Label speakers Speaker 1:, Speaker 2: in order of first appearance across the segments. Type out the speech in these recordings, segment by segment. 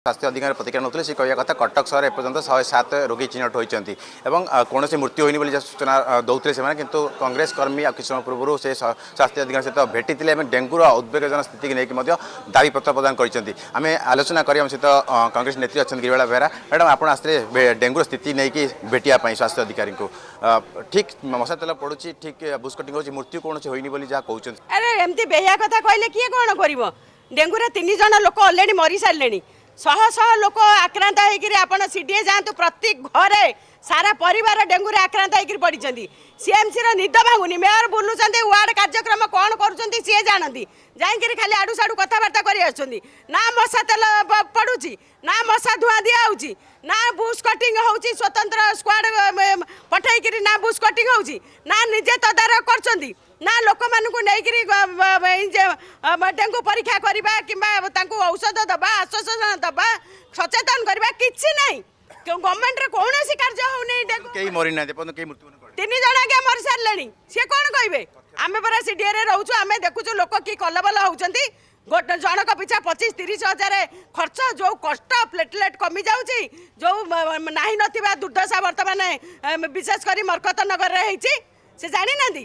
Speaker 1: ସ୍ୱାସ୍ଥ୍ୟ ଅଧିକାରୀ ପ୍ରତିକ୍ରିୟା ନେଉଥିଲେ ସେ କହିବା କଥା କଟକ ସହର ଏପର୍ଯ୍ୟନ୍ତ ଶହେ ସାତ ରୋଗୀ ଚିହ୍ନଟ ହୋଇଛନ୍ତି ଏବଂ କୌଣସି ମୃତ୍ୟୁ ହୋଇନି ବୋଲି ସୂଚନା ଦେଉଥିଲେ ସେମାନେ କିନ୍ତୁ କଂଗ୍ରେସ କର୍ମୀ ଆଉ କିଛି ସମୟ ପୂର୍ବରୁ ସେ ସ୍ୱାସ୍ଥ୍ୟ ଅଧିକାରୀ ସହିତ ଭେଟିଥିଲେ ଏବଂ ଡେଙ୍ଗୁର ଉଦ୍ବେଗଜନକ ସ୍ଥିତିକୁ ନେଇକି ମଧ୍ୟ ଦାବିପତ୍ର ପ୍ରଦାନ କରିଛନ୍ତି ଆମେ ଆଲୋଚନା କରି ଆମ ସହିତ କଂଗ୍ରେସ ନେତ୍ରୀ ଅଛନ୍ତି ଗିରିବାଳା ବେହେରା ମ୍ୟାଡ଼ାମ୍ ଆପଣ ଆସିଥିଲେ ଡେଙ୍ଗୁର ସ୍ଥିତି ନେଇକି ଭେଟିବା ପାଇଁ ସ୍ୱାସ୍ଥ୍ୟ ଅଧିକାରୀଙ୍କୁ ଠିକ୍ ମଶା ତେଲ ପଡ଼ୁଛି ଠିକ୍ ବୁସ୍କଟିଂ ହେଉଛି ମୃତ୍ୟୁ କୌଣସି ହୋଇନି ବୋଲି ଯାହା କହୁଛନ୍ତି
Speaker 2: ଆରେ
Speaker 3: ଏମିତି ବେହିଆ କଥା କହିଲେ କିଏ କ'ଣ କରିବ ଡେଙ୍ଗୁରେ ତିନି ଜଣ ଲୋକ ଅଲରେଡ଼ି ମରିସାରିଲେଣି शह श लोक आक्रान्त हैक आपडिए जाँत प्रति घर सारा परिवार डेङ्गु आक्रान्तक पढिन्छ सिएमसी र निद भाङु नि मेयर बोलुन्छ वार्ड कार्य खालि आडुडु कथाबर्ता गरिसक मसा तेल पडुन्छ नशा धुवा दिन्छ बुस कटिङ हौ चाहिँ स्वतन्त्र स्क्वाड पठाइक नुस कट निजे तदारकु ନା ଲୋକମାନଙ୍କୁ ନେଇକରି ପରୀକ୍ଷା କରିବା କିମ୍ବା ତାଙ୍କୁ ଔଷଧ ଦେବା ଆଶ୍ୱାସନା ଦେବା ସଚେତନ କରିବା କିଛି ନାହିଁ ଗଭର୍ଣ୍ଣମେଣ୍ଟର କୌଣସି କାର୍ଯ୍ୟ ହେଉନି କେହି
Speaker 1: ମରିନାହାନ୍ତି ଏପର୍ଯ୍ୟନ୍ତ କେହି ମୃତ୍ୟୁବରଣ
Speaker 3: ତିନି ଜଣ ଆଜ୍ଞା ମରି ସାରିଲେଣି ସିଏ କ'ଣ କହିବେ ଆମେ ପରା ସିଡିଏରେ ରହୁଛୁ ଆମେ ଦେଖୁଛୁ ଲୋକ କି କଲବଲ ହେଉଛନ୍ତି ଗୋଟେ ଜଣକ ପିଛା ପଚିଶ ତିରିଶ ହଜାର ଖର୍ଚ୍ଚ ଯେଉଁ କଷ୍ଟ ପ୍ଲେଟଲେଟ୍ କମିଯାଉଛି ଯେଉଁ ନାହିଁ ନଥିବା ଦୁର୍ଦ୍ଦଶା ବର୍ତ୍ତମାନ ବିଶେଷ କରି ମର୍କତ ନଗରରେ ହେଇଛି ସେ ଜାଣିନାହାନ୍ତି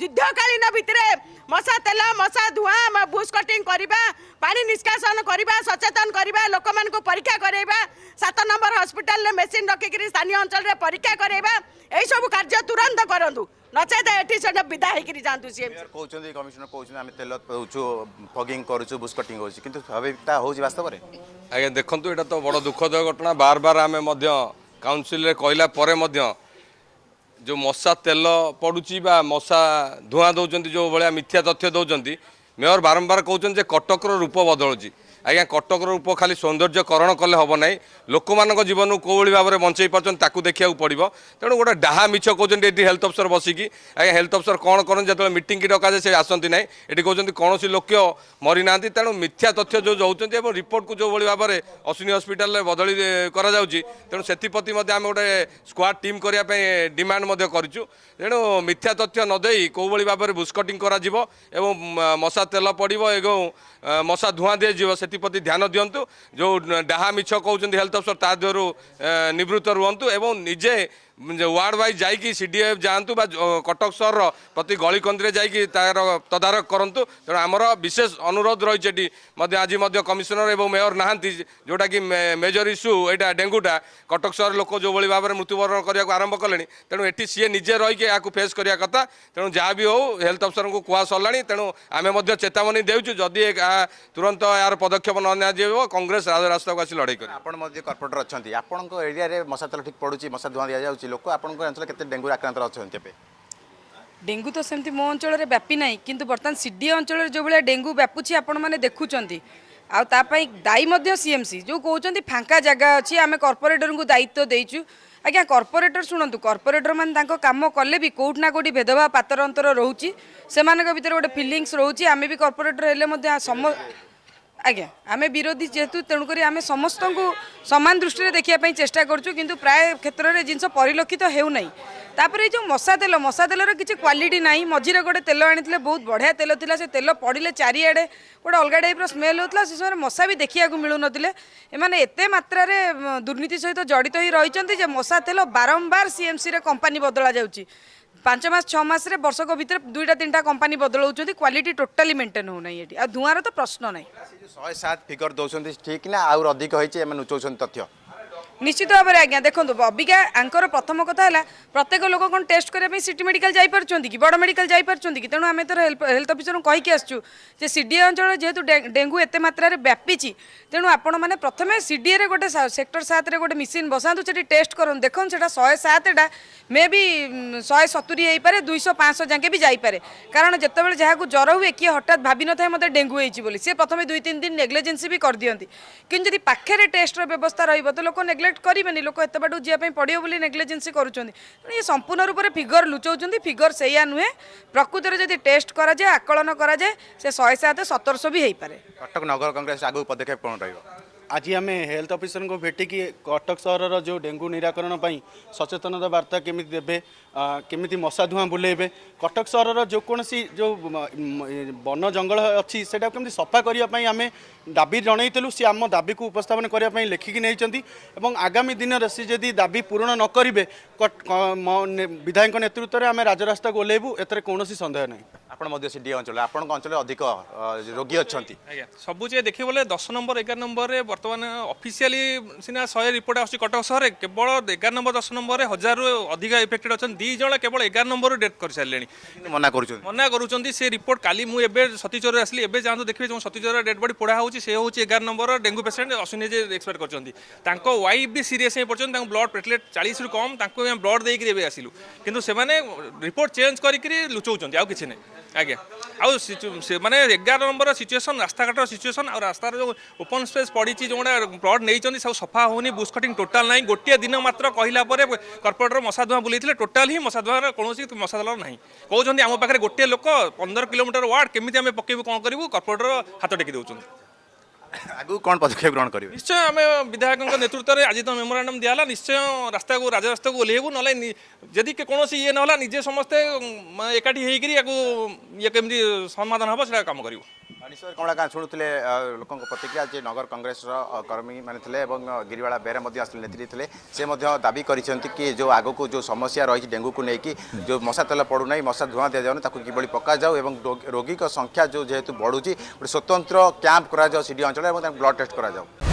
Speaker 3: যুদ্ধকালীন ভিতরে মশা তেল মশা ধূয়া বুস কটিং করা পাড়ি নিষ্কাশন করা সচেতন করা লোক পরীক্ষা করাইবা সাত নম্বর হসপিটাল মেসিন রক্ষিকি স্থানীয় অঞ্চলের পরীক্ষা করাইবা এইসব কার্য তুরন্ত করতু নচেত এটি সেটা বিদা হয়ে যাতে সিএম
Speaker 1: কৌন কমিশনার কৌন আমি তেল দেছু ফগিং করছু বুস কটিং হচ্ছে কিন্তু স্বাভাবিকটা হচ্ছে বাস্তবের আজ্ঞা দেখুন এটা তো বড় দুঃখদ ঘটনা বারবার আমি কাউন্সিলে
Speaker 4: কহিলা পরে মধ্য ଯେଉଁ ମଶା ତେଲ ପଡ଼ୁଛି ବା ମଶା ଧୂଆଁ ଦେଉଛନ୍ତି ଯେଉଁ ଭଳିଆ ମିଥ୍ୟା ତଥ୍ୟ ଦେଉଛନ୍ତି ମେୟର ବାରମ୍ବାର କହୁଛନ୍ତି ଯେ କଟକର ରୂପ ବଦଳୁଛି আজ্ঞা কটকর রূপ খালি সৌন্দর্যকরণ কলে হব না লোক জীবন কোভাবে ভাবে বঞ্চাই পারছেন তাকে দেখা পড়ব তেমন গোটা ডাহা মিছ কৌন এটি হেলথ অফিসর বসিকি আজ্ঞা হেলথ অফিসর কম করেন যেত মিটিং কি ডকা যায় সে আসতে না এটি কৌন কৌশি লোক মরি না তেমন মিথ্যা তথ্য যে যৌন এবং রিপোর্টকে যেভাবে ভাবে অশ্বিনী হসপিটাল বদলি করা যাচ্ছে তেমন সেপ্রতি আমি গোটে স্কোয়াড টিম করা ডিমান্ড করছু তেমন মিথ্যা তথ্য নদী কোভাবে ভাবে বুস্কটিং করা এবং মশা তেল পড়ব এবং মশা ধূয়া দিয়ে যাব সেটি ସେଥିପ୍ରତି ଧ୍ୟାନ ଦିଅନ୍ତୁ ଯେଉଁ ଡାହା ମିଛ କହୁଛନ୍ତି ହେଲ୍ଥ ଅଫିସର ତା ଦେହରୁ ନିବୃତ୍ତ ରୁହନ୍ତୁ ଏବଂ ନିଜେ ୱାର୍ଡ ୱାଇଜ୍ ଯାଇକି ସି ଡି ଏଫ୍ ଯାଆନ୍ତୁ ବା କଟକ ସହରର ପ୍ରତି ଗଳିକନ୍ଦିରେ ଯାଇକି ତାର ତଦାରଖ କରନ୍ତୁ ତେଣୁ ଆମର ବିଶେଷ ଅନୁରୋଧ ରହିଛି ଏଠି ମଧ୍ୟ ଆଜି ମଧ୍ୟ କମିଶନର ଏବଂ ମେୟର ନାହାନ୍ତି ଯେଉଁଟାକି ମେଜର ଇସ୍ୟୁ ଏଇଟା ଡେଙ୍ଗୁଟା କଟକ ସହର ଲୋକ ଯେଉଁଭଳି ଭାବରେ ମୃତ୍ୟୁବରଣ କରିବାକୁ ଆରମ୍ଭ କଲେଣି ତେଣୁ ଏଠି ସିଏ ନିଜେ ରହିକି ଏହାକୁ ଫେସ୍ କରିବା କଥା ତେଣୁ ଯାହା ବି ହେଉ ହେଲ୍ଥ ଅଫିସରଙ୍କୁ କୁହା ସରିଲାଣି ତେଣୁ ଆମେ ମଧ୍ୟ ଚେତାବନୀ ଦେଉଛୁ ଯଦି ତୁରନ୍ତ ଏହାର ପଦକ୍ଷେପ পদক্ষেপ ନ
Speaker 1: ନିଆଯିବ କଂଗ୍ରେସ ରାସ୍ତାକୁ ଆସି ଲଢ଼େଇ କରିବ ଆପଣ ମଧ୍ୟ କର୍ପୋରେଟର ଅଛନ୍ତି ଆପଣଙ୍କ ଏରିଆରେ ମଶା ତେଲ ଠିକ୍ ପଡ଼ୁଛି ମଶା ଧୂଆଁ ଦିଆଯାଉଛି ଲୋକ ଆପଣଙ୍କ ଅଞ୍ଚଳରେ କେତେ ଡେଙ୍ଗୁରେ ଆକ୍ରାନ୍ତ ଅଛନ୍ତି ଏବେ ଡେଙ୍ଗୁ ତ ସେମିତି ମୋ
Speaker 2: ଅଞ୍ଚଳରେ ବ୍ୟାପି ନାହିଁ କିନ୍ତୁ ବର୍ତ୍ତମାନ ସିଡି ଅଞ୍ଚଳରେ ଯେଉଁଭଳିଆ ଡେଙ୍ଗୁ ବ୍ୟାପୁଛି ଆପଣମାନେ ଦେଖୁଛନ୍ତି ଆଉ ତା ପାଇଁ ଦାୟୀ ମଧ୍ୟ ସିଏମ୍ସି ଯେଉଁ କହୁଛନ୍ତି ଫାଙ୍କା ଜାଗା ଅଛି ଆମେ କର୍ପୋରେଟରଙ୍କୁ ଦାୟିତ୍ୱ ଦେଇଛୁ ଆଜ୍ଞା କର୍ପୋରେଟର ଶୁଣନ୍ତୁ କର୍ପୋରେଟରମାନେ ତାଙ୍କ କାମ କଲେ ବି କେଉଁଠି ନା କେଉଁଠି ଭେଦଭାବ ପାତର ଅନ୍ତର ରହୁଛି ସେମାନଙ୍କ ଭିତରେ ଗୋଟେ ଫିଲିଙ୍ଗସ୍ ରହୁଛି ଆମେ ବି କର୍ପୋରେଟର ହେଲେ ମଧ୍ୟ ସମ আজ্ঞা আমি বিরোধী যেহেতু তেমুকরি আমি সমস্ত সমান দৃষ্টি দেখা চেষ্টা করছু কিন্তু প্রায় ক্ষেত্রে জিনিস পরিলক্ষিত হেউ না তাপরে এই যে মশা তেল মশা তেলর কিছু কোয়ালিটি না মঝিরে গোটে তেল আনিলে বহু বড়িয়া তেল লা সে তেল পড়লে চারিআড়ে গোটে অলগা টাইপর স্মেল হোলা সে সময় মশা বি দেখা মিলু মিলুনলে এমানে এত মাত্রার দুর্নীতি সহ জড়িত হয়ে রয়েছেন যে মশা তেল বারম্বার সিএমসি রে কোম্পানি বদলা যাচ্ছে ପାଞ୍ଚ ମାସ ଛଅ ମାସରେ ବର୍ଷକ ଭିତରେ ଦୁଇଟା ତିନିଟା କମ୍ପାନୀ ବଦଳଉଛନ୍ତି କ୍ୱାଲିଟି ଟୋଟାଲି ମେଣ୍ଟେନ୍ ହେଉନାହିଁ ଏଠି ଆଉ ଧୂଆଁର ତ ପ୍ରଶ୍ନ ନାହିଁ
Speaker 1: ଶହେ ସାତ ଫିଗର ଦେଉଛନ୍ତି ଠିକ୍ ନା ଆଉ ଅଧିକ ହେଇଛି ଏମାନେ ଉଚଉଛନ୍ତି ତଥ୍ୟ
Speaker 2: নিশ্চিত ভাবে আজ্ঞা দেখুন অবিকা আঙ্কর প্রথম কথা হল প্রত্যেক লোক কোণ টেস্ট করার সিটি মেডিকাল যাইপারছেন কি বড় মেডিকাল যাইপারছেন কি তেমন আমি তোর হেলথ অফিসর কী আসছু যে সিডি অঞ্চল যেহেতু ডেঙ্গু এত মাত্রার ব্যাপিছি তেমন আপনার মানে প্রথমে সিডিএ গোটে সেক্টর সাতের গোটে মেসিন বসাতু সেটি টেস্ট করুন দেখুন সেটা শহে সাতটা মে বি শহে সতুরি হয়েপরে দুইশ পাঁচশো যাকে বি যাইপরে কারণ যেতবে যা জ্বর হুয়ে কি হঠাৎ ভাবি নথায় মতো ডেঙ্গু হয়েছে বলে সে প্রথমে দুই তিন দিন নেগলেজেন্সি বি করে দিকে কিন্তু যদি পাখে টেস্টর ব্যবস্থা রহব তো লোক নেগলে କଲେକ୍ଟ କରିବେନି ଲୋକ ଏତେ ବାଟକୁ ଯିବା ପାଇଁ ପଡ଼ିବ ବୋଲି ନେଗ୍ଲିଜେନ୍ସି କରୁଛନ୍ତି ତେଣୁ ଇଏ ସମ୍ପୂର୍ଣ୍ଣ ରୂପରେ ଫିଗର ଲୁଚଉଛନ୍ତି ଫିଗର ସେଇଆ ନୁହେଁ ପ୍ରକୃତରେ ଯଦି ଟେଷ୍ଟ କରାଯାଏ ଆକଳନ କରାଯାଏ ସେ ଶହେ ସାତ ସତରଶହ ବି ହେଇପାରେ
Speaker 1: କଟକ ନଗର କଂଗ୍ରେସ ଆଗକୁ ପଦକ୍ଷେପ କ'ଣ ରହିବ आज आम हेल्थ अफिसर को भेटिकी कटक सहर जो डेंगू निराकरण सचेतनता बार्ता केमी देवे केमी मशा धूआं बुलेबे कटक सहर जो कौन जो बन जंगल अच्छी से सफा करने आम दाबी जनईलु सी आम दाबी को उपस्थापन करने लिखिकी नहीं आगामी दिन में सी जदि दाबी पूरण न करेंगे विधायक नेतृत्व में आम राजस्ता को ओह्लैबू ए कौन सन्देह ना ଆପଣ ମଧ୍ୟ ସେ ଡି ଅଞ୍ଚଳ ଆପଣଙ୍କ ଅଞ୍ଚଳରେ ଅଧିକ ରୋଗୀ ଅଛନ୍ତି ଆଜ୍ଞା ସବୁ ଯେ ଦେଖିବେ ବୋଲେ ଦଶ
Speaker 5: ନମ୍ବର ଏଗାର ନମ୍ବରରେ ବର୍ତ୍ତମାନ ଅଫିସିଆଲି ସିନା ଶହେ ରିପୋର୍ଟ ଆସୁଛି କଟକ ସହରରେ କେବଳ ଏଗାର ନମ୍ବର ଦଶ ନମ୍ବରରେ ହଜାରରୁ ଅଧିକା ଇଫେକ୍ଟେଡ୍ ଅଛନ୍ତି ଦୁଇ ଜଣ କେବଳ ଏଗାର ନମ୍ବରରୁ ଡେଥ୍ କରିସାରିଲେଣି ମନା କରୁଛନ୍ତି ମନା କରୁଛନ୍ତି ସେ ରିପୋର୍ଟ କାଲି ମୁଁ ଏବେ ସତୀଚରରେ ଆସିଲି ଏବେ ଯାଆନ୍ତୁ ଦେଖିବେ ଯେଉଁ ସତୀଚରରେ ଡେଡ୍ ବଡି ପୋଡ଼ା ହେଉଛି ସେ ହେଉଛି ଏଗାର ନମ୍ବର ଡେଙ୍ଗୁ ପେସେଣ୍ଟ ଅଶ୍ୱିନୀ ଯେ ଏକ୍ସପାର୍ଟ କରିଛନ୍ତି ତାଙ୍କ ୱାଇଫ୍ ବି ସିରିୟସ୍ ହେଇ ପଡ଼ୁଛନ୍ତି ତାଙ୍କୁ ବ୍ଲଡ୍ ପ୍ଲେଟ୍ଲେଟ୍ ଚାଳିଶରୁ କମ୍ ତାଙ୍କୁ ଆମେ ବ୍ଲଡ୍ ଦେଇକରି ଏବେ ଆସିଲୁ କିନ୍ତୁ ସେମାନେ ରିପୋର୍ଟ ଚେଞ୍ଜ କରିକି ଲୁଚାଉଛନ୍ତି ଆଉ କିଛି ନାହିଁ अब मैले एघार नम्बर सिचुएसन रास्थाघाट र सिचुएसन आ रास्तार जो ओपन स्पेस पढिन्छ जो प्लड नै सब सफा हुँदै बुस्कट टोटाल नै गोटि दिन मात्र महिला कर्पोरेटर मशाधुवा बुलै थिएँ टोटालि मसाधुवा कसरी मशा दल नै किन्छ अब पाखेर गोटे लोक पन्ध्र किलोमिटर वार्ड के पकेबु कि कर्पोटर हात टेकिदेछ
Speaker 1: आगु कोण पद ग्रहण करियो
Speaker 5: निश्चय અમે વિધાયક કો નેતૃત્વ રે આજ તો મેમોરેન્ડમ દયાલા निश्चय રસ્તા કો રાજા રસ્તા કો ઓલી હે કો નલે જોદી કે કોનોસી ય ન હોલા નિજે સમસ્તે એકાટી હેકરી આકુ ય કેમ દિ સમાધાન હોબો સરા કામ કરીબો
Speaker 1: अनिसर कँडा गाँ प्रतिक्रिया जे नगर कङ्ग्रेस र कर्मी मे गिरिवाला बेहेस नेती लेसि दाबी गरि आगको जो समस्या रहेछ डेङ्गुको नकि जो मसा तेल पडुना मसा कि दियाउनु किभयो पकाउ रोगी संख्याु बढुँछ गए स्वतन्त्र क्याम्प सिडी अञ्चलको ब्लड टेस्ट गराऊ